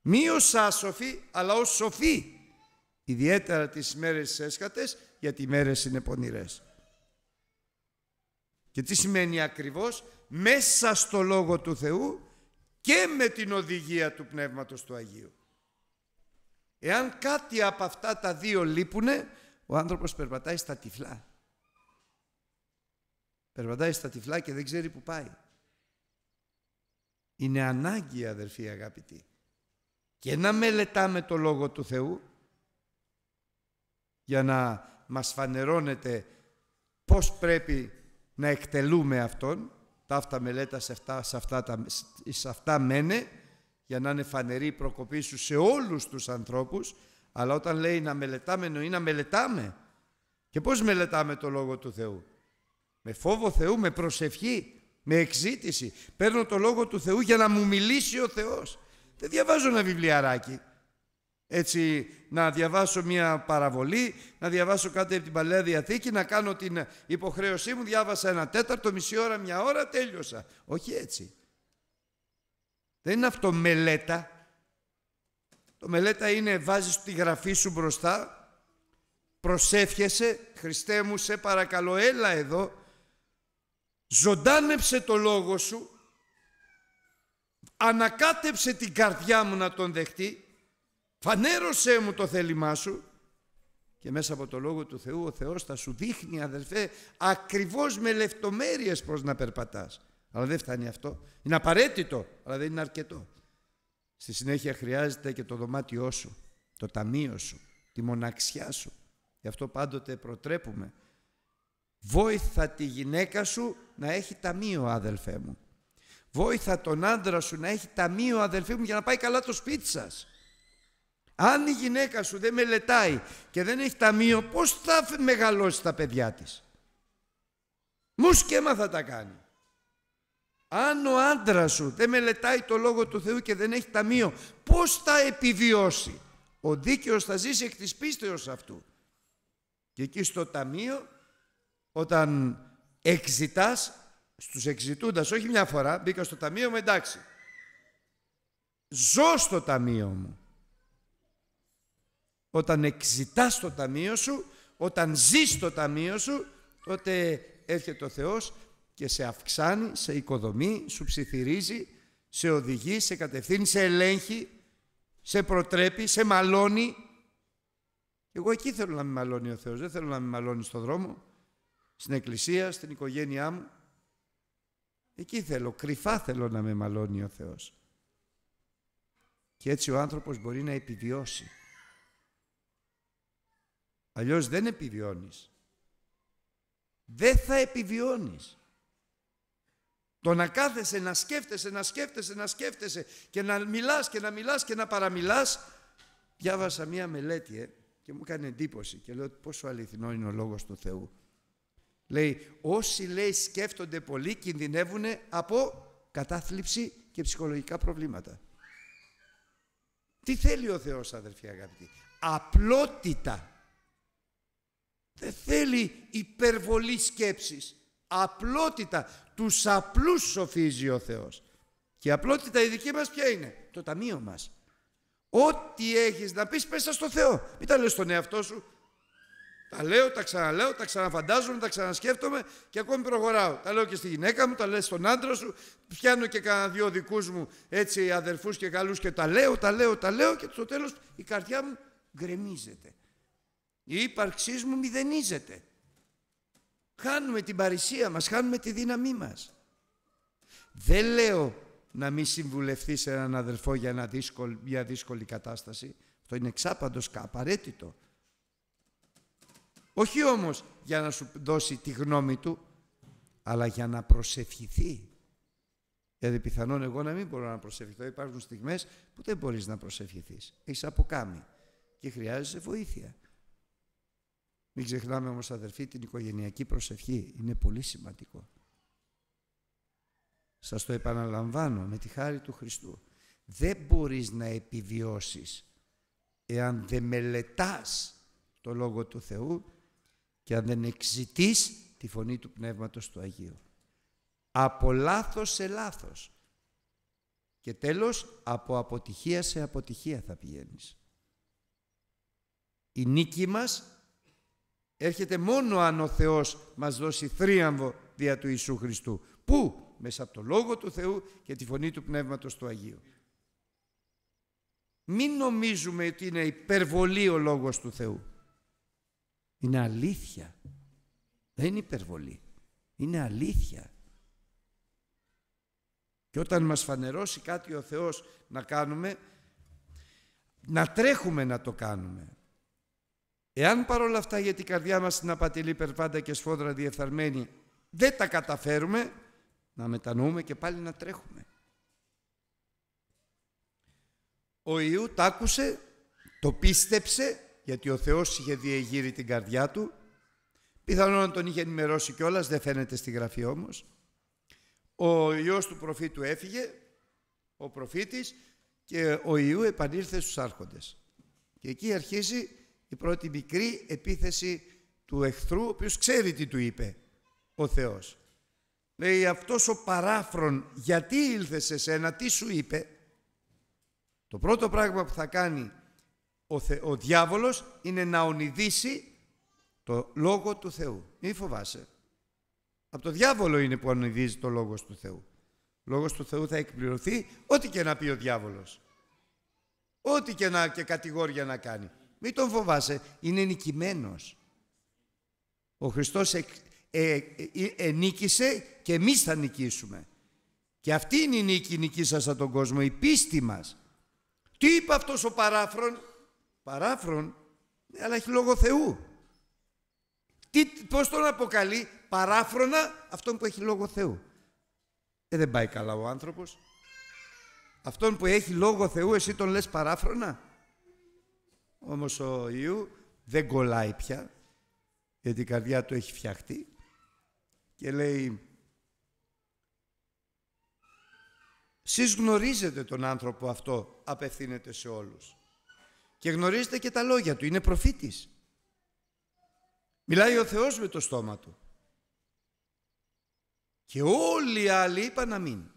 Μη ως άσοφοι, αλλά ως σοφοί. Ιδιαίτερα τις μέρες έσχατες γιατί οι μέρες είναι πονηρές. Και τι σημαίνει ακριβώς μέσα στο Λόγο του Θεού και με την οδηγία του Πνεύματος του Αγίου. Εάν κάτι από αυτά τα δύο λείπουνε, ο άνθρωπος περπατάει στα τυφλά. Περπατάει στα τυφλά και δεν ξέρει που πάει. Είναι ανάγκη αδερφοί αγαπητοί. Και να μελετάμε το Λόγο του Θεού για να μας φανερώνεται πώς πρέπει να εκτελούμε Αυτόν. Τα αυτά μελέτα σε αυτά, σε αυτά, τα, σε αυτά μένε για να είναι φανερή η προκοπή σου σε όλους τους ανθρώπους, αλλά όταν λέει να μελετάμε, εννοεί να μελετάμε. Και πώς μελετάμε το Λόγο του Θεού. Με φόβο Θεού, με προσευχή, με εξήτηση. Παίρνω το Λόγο του Θεού για να μου μιλήσει ο Θεός. Δεν διαβάζω ένα βιβλιαράκι. Έτσι, να διαβάσω μια παραβολή, να διαβάσω κάτι από την Παλαιά Διαθήκη, να κάνω την υποχρέωσή μου, διάβασα ένα τέταρτο, μισή ώρα, μια ώρα, τέλειωσα. Όχι έτσι. Δεν είναι αυτό μελέτα. Το μελέτα είναι βάζεις τη γραφή σου μπροστά, προσεύχεσαι, Χριστέ μου σε παρακαλώ έλα εδώ, ζωντάνεψε το λόγο σου, ανακάτεψε την καρδιά μου να τον δεχτεί, φανέρωσέ μου το θέλημά σου και μέσα από το Λόγο του Θεού ο Θεός θα σου δείχνει αδελφέ ακριβώς με λεπτομέρειες πώς να περπατάς. Αλλά δεν φτάνει αυτό. Είναι απαραίτητο, αλλά δεν είναι αρκετό. Στη συνέχεια χρειάζεται και το δωμάτιό σου, το ταμείο σου, τη μοναξιά σου. Γι' αυτό πάντοτε προτρέπουμε. Βόηθα τη γυναίκα σου να έχει ταμείο, αδελφέ μου. Βόηθα τον άντρα σου να έχει ταμείο, αδελφέ μου, για να πάει καλά το σπίτι σας. Αν η γυναίκα σου δεν μελετάει και δεν έχει ταμείο, πώς θα μεγαλώσει τα παιδιά της. Μου σκέμα θα τα κάνει. Αν ο άντρας σου δεν μελετάει το λόγο του Θεού και δεν έχει ταμείο, πώς θα επιβιώσει. Ο δίκαιος θα ζήσει εκ της πίστεως αυτού. Και εκεί στο ταμείο, όταν εξητάς, στους εξητούντας, όχι μια φορά, μπήκα στο ταμείο μου, εντάξει. Ζω στο ταμείο μου. Όταν εξητάς το ταμείο σου, όταν ζεις στο ταμείο σου, τότε έρχεται ο Θεός και σε αυξάνει, σε οικοδομεί, σου ψιθυρίζει, σε οδηγεί, σε κατευθύνει, σε ελέγχει, σε προτρέπει, σε μαλώνει. Εγώ εκεί θέλω να με μαλώνει ο Θεός, δεν θέλω να με μαλώνει στον δρόμο, στην εκκλησία, στην οικογένειά μου. Εκεί θέλω, κρυφά θέλω να με μαλώνει ο Θεός. Και έτσι ο άνθρωπος μπορεί να επιβιώσει. Αλλιώς δεν επιβιώνεις. Δεν θα επιβιώνεις. Το να κάθεσαι, να σκέφτεσαι, να σκέφτεσαι, να σκέφτεσαι και να μιλάς και να μιλάς και να παραμιλάς. Διάβασα μία μελέτη ε, και μου έκανε εντύπωση και λέω πόσο αληθινό είναι ο λόγος του Θεού. Λέει όσοι λέει σκέφτονται πολύ κινδυνεύουν από κατάθλιψη και ψυχολογικά προβλήματα. Τι θέλει ο Θεός αδερφοί αγαπητοί. Απλότητα. Δεν θέλει υπερβολή σκέψης. Απλότητα. Τους απλούς σοφίζει ο Θεός. Και η απλότητα η δική μας ποια είναι. Το ταμείο μας. Ό,τι έχεις να πεις πέσα στο Θεό. Μην τα λες στον εαυτό σου. Τα λέω, τα ξαναλέω, τα ξαναφαντάζομαι, τα ξανασκέφτομαι και ακόμη προχωράω. Τα λέω και στη γυναίκα μου, τα λέω στον άντρα σου, πιάνω και κανένα δυο δικούς μου έτσι αδερφούς και καλούς και τα λέω, τα λέω, τα λέω και στο τέλος η καρδιά μου γκρεμίζεται. Η ύπαρξής μου μηδενίζεται. Χάνουμε την παρησία μας, χάνουμε τη δύναμή μας. Δεν λέω να μην συμβουλευτεί έναν αδελφό για δύσκολη, μια δύσκολη κατάσταση. Αυτό είναι εξάπαντος απαραίτητο. Όχι όμως για να σου δώσει τη γνώμη του, αλλά για να προσευχηθεί. Δηλαδή πιθανόν εγώ να μην μπορώ να προσευχηθώ. Υπάρχουν στιγμές που δεν μπορείς να προσευχηθείς. Έχεις αποκάμει και χρειάζεσαι βοήθεια. Μην ξεχνάμε όμως αδερφοί την οικογενειακή προσευχή. Είναι πολύ σημαντικό. Σας το επαναλαμβάνω με τη χάρη του Χριστού. Δεν μπορείς να επιβιώσεις εάν δεν μελετάς το Λόγο του Θεού και αν δεν εξητείς τη φωνή του Πνεύματος του Αγίου. Από λάθος σε λάθος. Και τέλος, από αποτυχία σε αποτυχία θα πηγαίνεις. Η νίκη μας Έρχεται μόνο αν ο Θεός μας δώσει θρίαμβο δια του Ιησού Χριστού. Πού? Μέσα από το Λόγο του Θεού και τη φωνή του Πνεύματος του Αγίου. Μην νομίζουμε ότι είναι υπερβολή ο Λόγος του Θεού. Είναι αλήθεια. Δεν είναι υπερβολή. Είναι αλήθεια. Και όταν μας φανερώσει κάτι ο Θεός να κάνουμε, να τρέχουμε να το κάνουμε. Εάν παρόλα αυτά γιατί η καρδιά μας την απατηλεί περπάντα και σφόδρα διεφθαρμένη δεν τα καταφέρουμε να μετανοούμε και πάλι να τρέχουμε. Ο Ιού τ' άκουσε, το πίστεψε γιατί ο Θεός είχε διεγείρει την καρδιά του πιθανόν να τον είχε ενημερώσει κιόλας, δεν φαίνεται στη γραφή όμως. Ο Υιός του προφήτου έφυγε, ο προφήτης και ο Ιού επανήλθε στους άρχοντες. Και εκεί αρχίζει η πρώτη μικρή επίθεση του εχθρού, ο οποίος ξέρει τι του είπε ο Θεός. Λέει αυτός ο παράφρον γιατί ήλθε σε σένα, τι σου είπε. Το πρώτο πράγμα που θα κάνει ο, Θε, ο διάβολος είναι να ονειδήσει το Λόγο του Θεού. Μη φοβάσαι. Από το διάβολο είναι που ονειδίζει το Λόγος του Θεού. Ο Λόγος του Θεού θα εκπληρωθεί ό,τι και να πει ο διάβολος. Ό,τι και, να, και κατηγόρια να κάνει. Μην τον φοβάσαι, είναι νικημένος. Ο Χριστός ενικησε ε, ε, ε και εμείς θα νικήσουμε. Και αυτή είναι η νίκη, η νική σας τον κόσμο, η πίστη μας. Τι είπε αυτός ο παράφρον, παράφρον, ε, αλλά έχει λόγο Θεού. Τι, πώς τον αποκαλεί, παράφρονα, αυτόν που έχει λόγο Θεού. Ε, δεν πάει καλά ο άνθρωπος. Αυτόν που έχει λόγο Θεού, εσύ τον λες παράφρονα. Όμως ο Ιού δεν κολλάει πια, γιατί η καρδιά του έχει φτιαχτεί και λέει «Σεις γνωρίζετε τον άνθρωπο αυτό, απευθύνεται σε όλους και γνωρίζετε και τα λόγια του, είναι προφήτης. Μιλάει ο Θεός με το στόμα του και όλοι οι άλλοι είπαν να μην.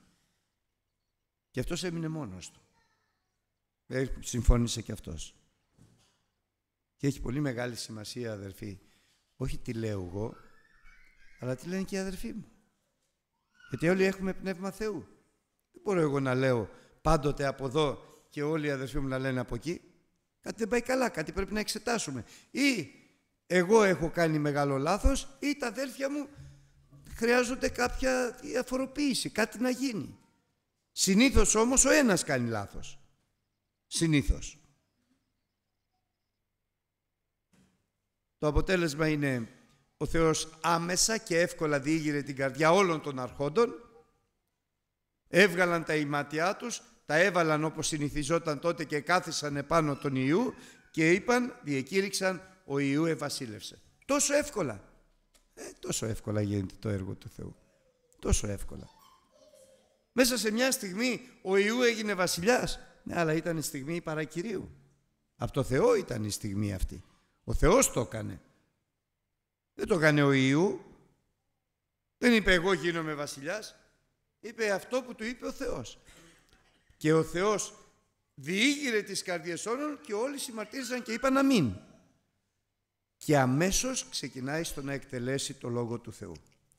Και αυτός έμεινε μόνος του. Ε, συμφώνησε και αυτός. Και έχει πολύ μεγάλη σημασία, αδερφοί, όχι τι λέω εγώ, αλλά τι λένε και οι αδερφοί μου. Γιατί όλοι έχουμε πνεύμα Θεού. Δεν μπορώ εγώ να λέω πάντοτε από εδώ και όλοι οι αδερφοί μου να λένε από εκεί. Κάτι δεν πάει καλά, κάτι πρέπει να εξετάσουμε. Ή εγώ έχω κάνει μεγάλο λάθος ή τα αδέρφια μου χρειάζονται κάποια διαφοροποίηση, κάτι να γίνει. Συνήθως όμως ο ένας κάνει λάθος. Συνήθως. Το αποτέλεσμα είναι ο Θεός άμεσα και εύκολα διήγηρε την καρδιά όλων των αρχόντων, έβγαλαν τα ημάτια τους, τα έβαλαν όπως συνηθιζόταν τότε και κάθισαν επάνω τον Ιού και είπαν, διεκήρυξαν, ο Ιού ευασίλευσε. Τόσο εύκολα. Ε, τόσο εύκολα γίνεται το έργο του Θεού. Τόσο εύκολα. Μέσα σε μια στιγμή ο Ιού έγινε βασιλιάς. Ναι, αλλά ήταν η στιγμή παρακυρίου. Από το Θεό ήταν η στιγμή αυτή. Ο Θεός το έκανε. Δεν το έκανε ο Ιού. Δεν είπε εγώ γίνομαι βασιλιάς. Είπε αυτό που του είπε ο Θεός. Και ο Θεός διήγηρε τις καρδιές όλων και όλοι συμμαρτύρησαν και είπαν μην. Και αμέσως ξεκινάει στο να εκτελέσει το Λόγο του Θεού.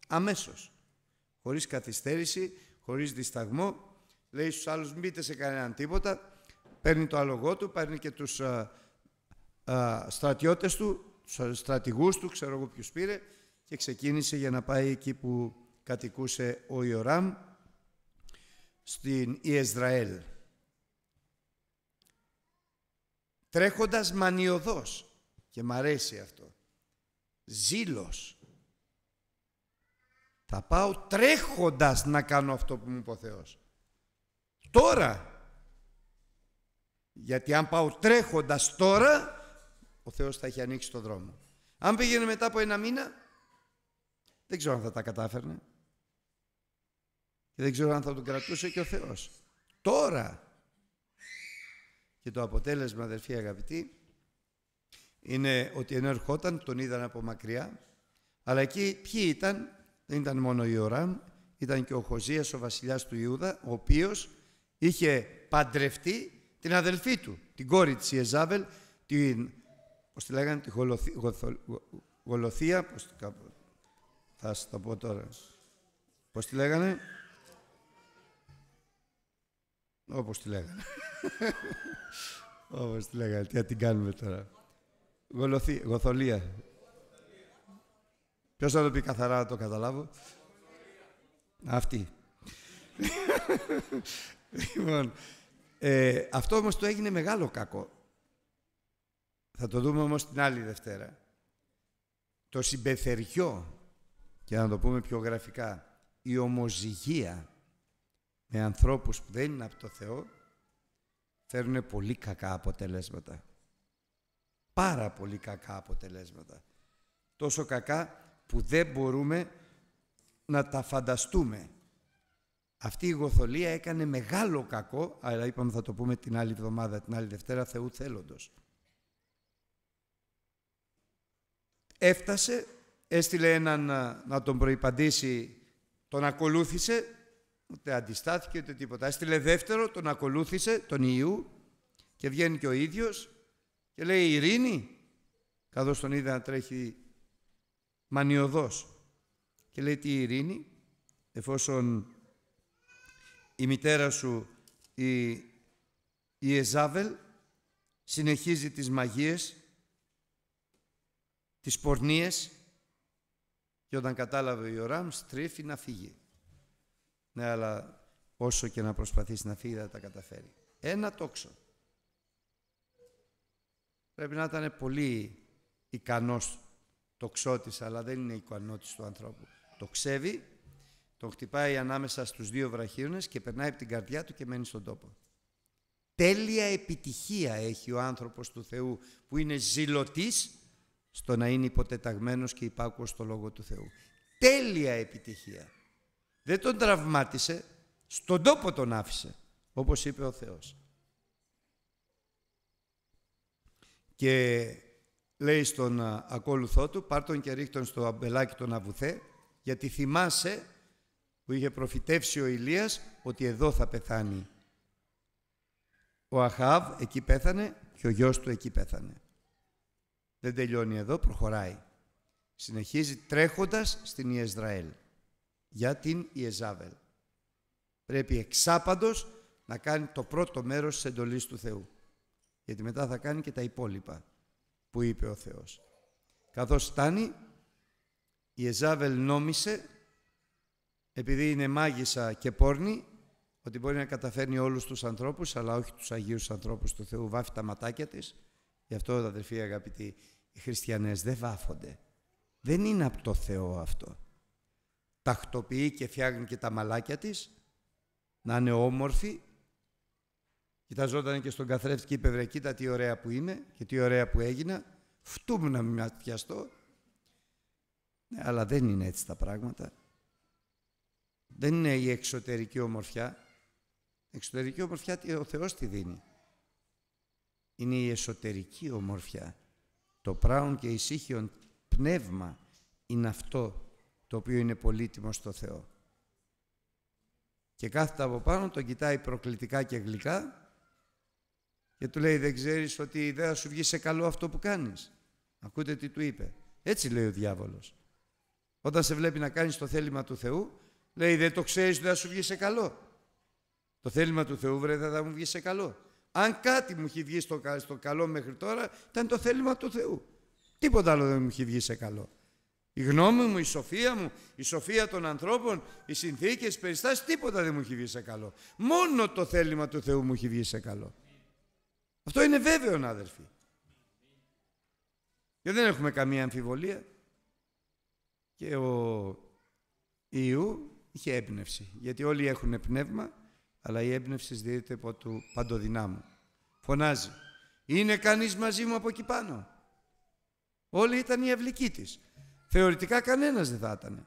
Αμέσως. Χωρίς καθυστέρηση, χωρίς δισταγμό. Λέει στους άλλους μπείτε σε κανέναν τίποτα. Παίρνει το άλογο του, παίρνει και τους α, στρατιώτες του, ε, στρατηγούς του, ξέρω εγώ ποιους πήρε, και ξεκίνησε για να πάει εκεί που κατοικούσε ο Ιωράμ, στην Ιεσραήλ. Τρέχοντας μανιωδός, και μ' αρέσει αυτό, ζήλος, θα πάω τρέχοντας να κάνω αυτό που μου είπε ο Θεός. Τώρα. Γιατί αν πάω τρέχοντας τώρα, ο Θεός θα έχει ανοίξει το δρόμο. Αν πήγαινε μετά από ένα μήνα, δεν ξέρω αν θα τα κατάφερνε. Και δεν ξέρω αν θα τον κρατούσε και ο Θεός. Τώρα! Και το αποτέλεσμα, αδερφοί αγαπητοί, είναι ότι ενώ ερχόταν, τον είδαν από μακριά, αλλά εκεί ποιοι ήταν, δεν ήταν μόνο η Ιωράμ, ήταν και ο Χωζίας, ο βασιλιάς του Ιούδα, ο οποίος είχε παντρευτεί την αδελφή του, την κόρη της Ιεζάβελ, την πώς τη λέγανε, τη γολοθία, πώς τη θα σας το πω τώρα. Πώς τη λέγανε. Όπως τη λέγανε. Όπως τη λέγανε, τι θα την κάνουμε τώρα. γολοθιά γοθολία. Ποιος θα το πει καθαρά, να το καταλάβω. Αυτή. Λοιπόν, ε, αυτό όμως το έγινε μεγάλο κακό. Θα το δούμε όμως την άλλη Δευτέρα. Το συμπεθεριό, και να το πούμε πιο γραφικά, η ομοζυγία με ανθρώπους που δεν είναι από το Θεό, φέρνουν πολύ κακά αποτελέσματα. Πάρα πολύ κακά αποτελέσματα. Τόσο κακά που δεν μπορούμε να τα φανταστούμε. Αυτή η γοθολία έκανε μεγάλο κακό, αλλά είπαμε θα το πούμε την άλλη εβδομάδα, την άλλη Δευτέρα, Θεού θέλοντος. Έφτασε, έστειλε έναν να τον προϋπαντήσει, τον ακολούθησε, ούτε αντιστάθηκε ούτε τίποτα. Έστειλε δεύτερο, τον ακολούθησε, τον Ιού, και βγαίνει και ο ίδιος και λέει «Ειρήνη», καθώς τον είδε να τρέχει μανιωδός. Και λέει «Τι ειρήνη, εφόσον η μητέρα σου, η, η Εζάβελ, συνεχίζει τις μαγείες τις πορνίες και όταν κατάλαβε ο Ιωράμ στρίφει να φύγει. Ναι, αλλά όσο και να προσπαθήσει να φύγει δεν τα καταφέρει. Ένα τόξο. Πρέπει να ήταν πολύ ικανός τοξότης, αλλά δεν είναι ικανότης του ανθρώπου. Το ξεύει, τον χτυπάει ανάμεσα στους δύο βραχίονες και περνάει από την καρδιά του και μένει στον τόπο. Τέλεια επιτυχία έχει ο άνθρωπος του Θεού που είναι ζηλωτής στο να είναι υποτεταγμένος και υπάκουος στο Λόγο του Θεού. Τέλεια επιτυχία. Δεν τον τραυμάτισε, στον τόπο τον άφησε, όπως είπε ο Θεός. Και λέει στον ακόλουθό του, πάρ τον και ρίχτον στο αμπελάκι τον αβουθέ, γιατί θυμάσαι που είχε προφητεύσει ο Ηλίας ότι εδώ θα πεθάνει. Ο Αχάβ εκεί πέθανε και ο γιος του εκεί πέθανε. Δεν τελειώνει εδώ, προχωράει. Συνεχίζει τρέχοντας στην Ιεζραήλ για την Ιεζάβελ. Πρέπει εξάπαντος να κάνει το πρώτο μέρος της εντολής του Θεού. Γιατί μετά θα κάνει και τα υπόλοιπα που είπε ο Θεός. Καθώς φτάνει, η Εζάβελ νόμισε, επειδή είναι μάγισσα και πόρνη, ότι μπορεί να καταφέρνει όλους τους ανθρώπους, αλλά όχι τους Αγίους ανθρώπους του Θεού, βάφει τα ματάκια της, Γι' αυτό, αδερφοί αγαπητοί, οι χριστιανές δεν βάφονται. Δεν είναι από το Θεό αυτό. Τακτοποιεί και φτιάχνει και τα μαλάκια της, να είναι όμορφη. Κοιταζόταν και στον καθρέφτη και είπε, βρε, κοίτα τι ωραία που είμαι και τι ωραία που έγινα. Φτούμου να μην πιαστώ. Ναι, αλλά δεν είναι έτσι τα πράγματα. Δεν είναι η εξωτερική ομορφιά. Η εξωτερική ομορφιά ο Θεός τη δίνει είναι η εσωτερική ομορφιά. Το πράον και ησύχιον πνεύμα είναι αυτό το οποίο είναι πολύτιμο στο Θεό. Και κάθεται από πάνω, τον κοιτάει προκλητικά και γλυκά και του λέει δεν ξέρεις ότι η ιδέα σου βγει σε καλό αυτό που κάνεις. Ακούτε τι του είπε. Έτσι λέει ο διάβολος. Όταν σε βλέπει να κάνεις το θέλημα του Θεού, λέει δεν το ξέρεις ότι θα σου βγει σε καλό. Το θέλημα του Θεού βρε θα μου βγει σε καλό. Αν κάτι μου έχει βγει στο, καλό μέχρι τώρα, ήταν το θέλημα του Θεού. Τίποτα άλλο δεν μου έχει βγει σε καλό. Η γνώμη μου, η σοφία μου, η σοφία των ανθρώπων, οι συνθήκες, οι περιστάσεις, τίποτα δεν μου έχει βγει σε καλό. Μόνο το θέλημα του Θεού μου έχει βγει σε καλό. Αυτό είναι βέβαιο, άδελφοι. Και δεν έχουμε καμία αμφιβολία. Και ο Ιού είχε έμπνευση, γιατί όλοι έχουν πνεύμα αλλά η έμπνευση δίδεται από του παντοδυνάμου. Φωνάζει. Είναι κανείς μαζί μου από εκεί πάνω. Όλοι ήταν οι ευλικοί της. Θεωρητικά κανένας δεν θα ήταν.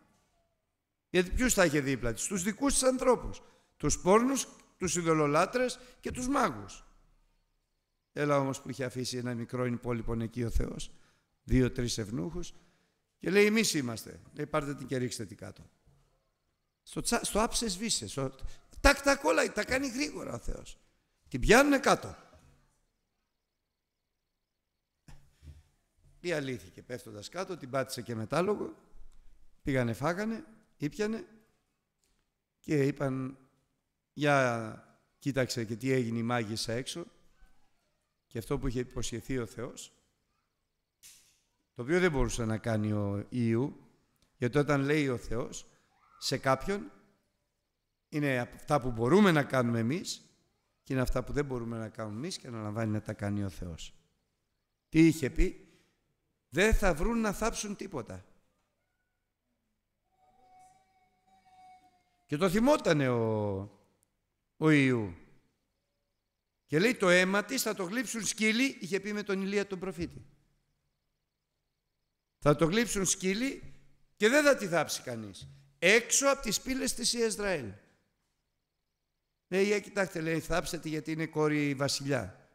Γιατί ποιου θα είχε δίπλα της. Τους δικούς της ανθρώπους. Τους πόρνους, τους ειδωλολάτρες και τους μάγους. Έλα όμως που είχε αφήσει ένα μικρό υπόλοιπον εκεί ο Θεός. Δύο-τρεις ευνούχους. Και λέει εμείς είμαστε. Λέει πάρτε την και ρίξτε την κάτω. Στο, στο άψες Τάκ, τάκ, όλα τα κάνει γρήγορα ο Θεός. Την πιάνουν κάτω. Διαλύθηκε πέφτοντας κάτω, την πάτησε και μετάλογο. Πήγανε, φάγανε, ήπιανε και είπαν για κοίταξε και τι έγινε η μάγισσα έξω και αυτό που είχε υποσχεθεί ο Θεός το οποίο δεν μπορούσε να κάνει ο Ιού γιατί όταν λέει ο Θεός σε κάποιον είναι αυτά που μπορούμε να κάνουμε εμείς και είναι αυτά που δεν μπορούμε να κάνουμε εμείς και αναλαμβάνει να τα κάνει ο Θεός. Τι είχε πει, δεν θα βρουν να θάψουν τίποτα. Και το θυμότανε ο, ο Ιού. Και λέει το αίμα της θα το γλύψουν σκύλοι, είχε πει με τον Ηλία τον προφήτη. Θα το γλύψουν σκύλοι και δεν θα τη θάψει κανείς. Έξω από τις πύλες της Ιεσραήλ. Λέει, ε, κοιτάξτε, λέει, θάψτε γιατί είναι κόρη βασιλιά.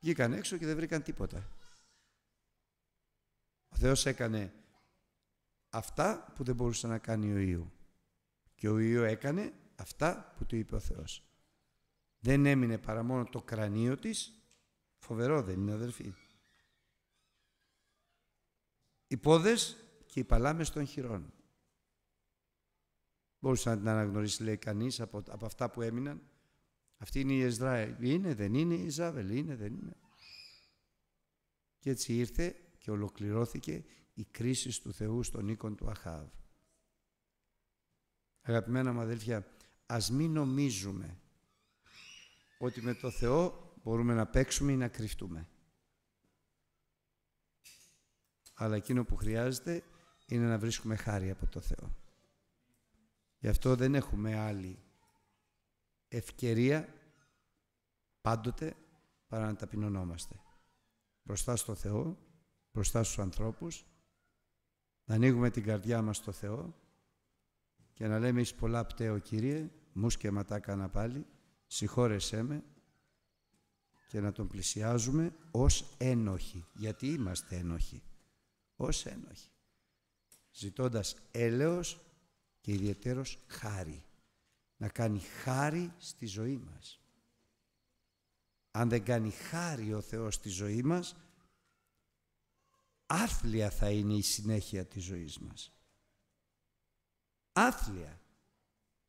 Βγήκαν έξω και δεν βρήκαν τίποτα. Ο Θεός έκανε αυτά που δεν μπορούσε να κάνει ο Ιού. Και ο Ιού έκανε αυτά που του είπε ο Θεός. Δεν έμεινε παρά μόνο το κρανίο της. Φοβερό δεν είναι αδερφή. Οι πόδες και οι παλάμες των χειρών μπορούσε να την αναγνωρίσεις, λέει κανείς από, από αυτά που έμειναν. Αυτή είναι η Εσδράη. Είναι, δεν είναι, η Ζάβελ είναι, δεν είναι. Και έτσι ήρθε και ολοκληρώθηκε η κρίση του Θεού στον οίκον του Αχάβ. Αγαπημένα μου αδέλφια, ας μην νομίζουμε ότι με το Θεό μπορούμε να παίξουμε ή να κρυφτούμε. Αλλά εκείνο που χρειάζεται είναι να βρίσκουμε χάρη από το Θεό. Γι' αυτό δεν έχουμε άλλη ευκαιρία πάντοτε παρά να ταπεινωνόμαστε. Μπροστά στο Θεό, μπροστά στους ανθρώπους, να ανοίγουμε την καρδιά μας στο Θεό και να λέμε εις πολλά πτέω Κύριε, μους σκεματά ματάκανα πάλι, συγχώρεσέ με και να τον πλησιάζουμε ως ένοχοι, γιατί είμαστε ένοχοι, ως ένοχοι, ζητώντας έλεος και ιδιαίτερος χάρη. Να κάνει χάρη στη ζωή μας. Αν δεν κάνει χάρη ο Θεός στη ζωή μας, άθλια θα είναι η συνέχεια της ζωής μας. Άθλια.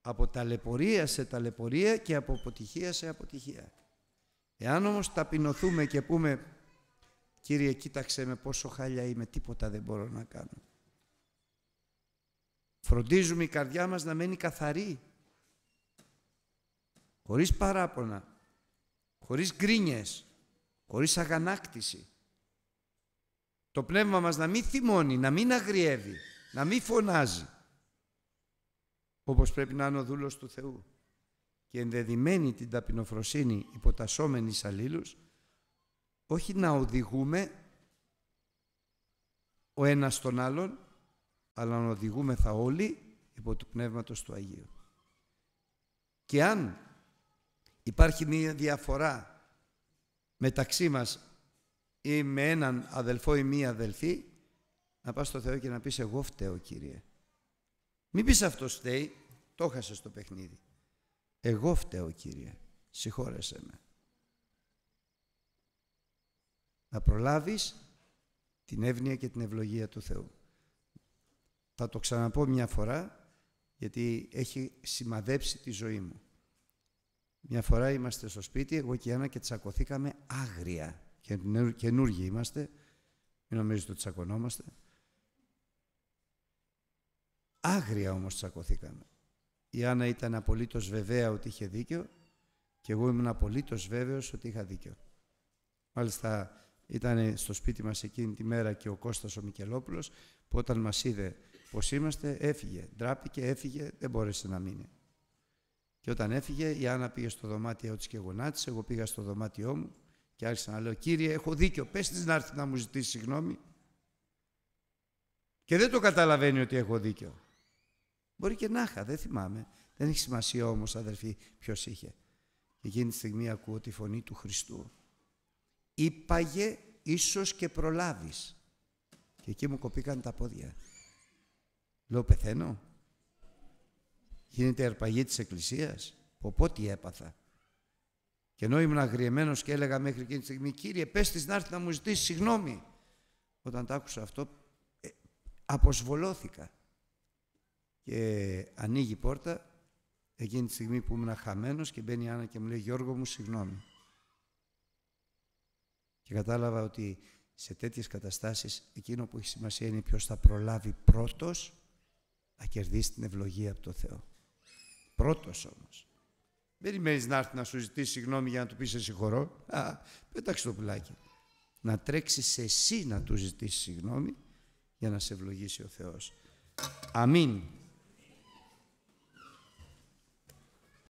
Από ταλαιπωρία σε ταλαιπωρία και από αποτυχία σε αποτυχία. Εάν όμως ταπεινωθούμε και πούμε «Κύριε κοίταξε με πόσο χάλια είμαι, τίποτα δεν μπορώ να κάνω» Φροντίζουμε η καρδιά μας να μένει καθαρή, χωρίς παράπονα, χωρίς γκρίνιες, χωρίς αγανάκτηση. Το πνεύμα μας να μην θυμώνει, να μην αγριεύει, να μην φωνάζει, όπως πρέπει να είναι ο δούλος του Θεού και ενδεδειμένη την ταπεινοφροσύνη υποτασσόμενη αλλήλους, όχι να οδηγούμε ο ένας τον άλλον, αλλά να οδηγούμεθα όλοι υπό του Πνεύματος του Αγίου. Και αν υπάρχει μία διαφορά μεταξύ μας ή με έναν αδελφό ή μία αδελφή, να πας στο Θεό και να πεις εγώ φταίω Κύριε. Μην πεις αυτός φταίει, το έχασε το παιχνίδι. Εγώ φταίω Κύριε, συγχώρεσέ με. Να προλάβεις την εύνοια και την ευλογία του Θεού. Θα το ξαναπώ μια φορά, γιατί έχει σημαδέψει τη ζωή μου. Μια φορά είμαστε στο σπίτι, εγώ και η Άννα, και τσακωθήκαμε άγρια. Καινούργοι είμαστε, μην νομίζετε ότι τσακωνόμαστε. Άγρια όμως τσακωθήκαμε. Η Άννα ήταν απολύτως βεβαία ότι είχε δίκιο και εγώ ήμουν απολύτως βέβαιος ότι είχα δίκιο. Μάλιστα ήταν στο σπίτι μας εκείνη τη μέρα και ο Κώστας ο Μικελόπουλος που όταν μας είδε Πώ είμαστε, έφυγε. Ντράπηκε, έφυγε, δεν μπόρεσε να μείνει. Και όταν έφυγε, η Άννα πήγε στο δωμάτιό της και γονάτισε. Εγώ πήγα στο δωμάτιό μου και άρχισα να λέω: Κύριε, έχω δίκιο. Πες της να έρθει να μου ζητήσει συγγνώμη. Και δεν το καταλαβαίνει ότι έχω δίκιο. Μπορεί και να είχα, δεν θυμάμαι. Δεν έχει σημασία όμως, αδερφή, ποιος είχε. Εκείνη τη στιγμή ακούω τη φωνή του Χριστού. Είπαγε ίσως και προλάβεις. Και εκεί μου κοπήκαν τα πόδια. Λέω πεθαίνω. Γίνεται αρπαγή της Εκκλησίας. Πω τι έπαθα. Και ενώ ήμουν αγριεμένος και έλεγα μέχρι εκείνη τη στιγμή, κύριε, πες της να έρθει να μου ζητήσει συγγνώμη. Όταν τα άκουσα αυτό, ε, αποσβολώθηκα. Και ανοίγει η πόρτα, εκείνη τη στιγμή που ήμουν χαμένος και μπαίνει η Άννα και μου λέει, Γιώργο μου, συγγνώμη. Και κατάλαβα ότι σε τέτοιες καταστάσεις εκείνο που έχει σημασία είναι ποιος θα προλάβει πρώτος να κερδίσει την ευλογία από τον Θεό. Πρώτος όμως. Δεν περιμένεις να έρθει να σου ζητήσει συγγνώμη για να του πεις σε συγχωρώ. Α, πέταξε το πουλάκι. Να τρέξεις εσύ να του ζητήσεις συγγνώμη για να σε ευλογήσει ο Θεός. Αμήν.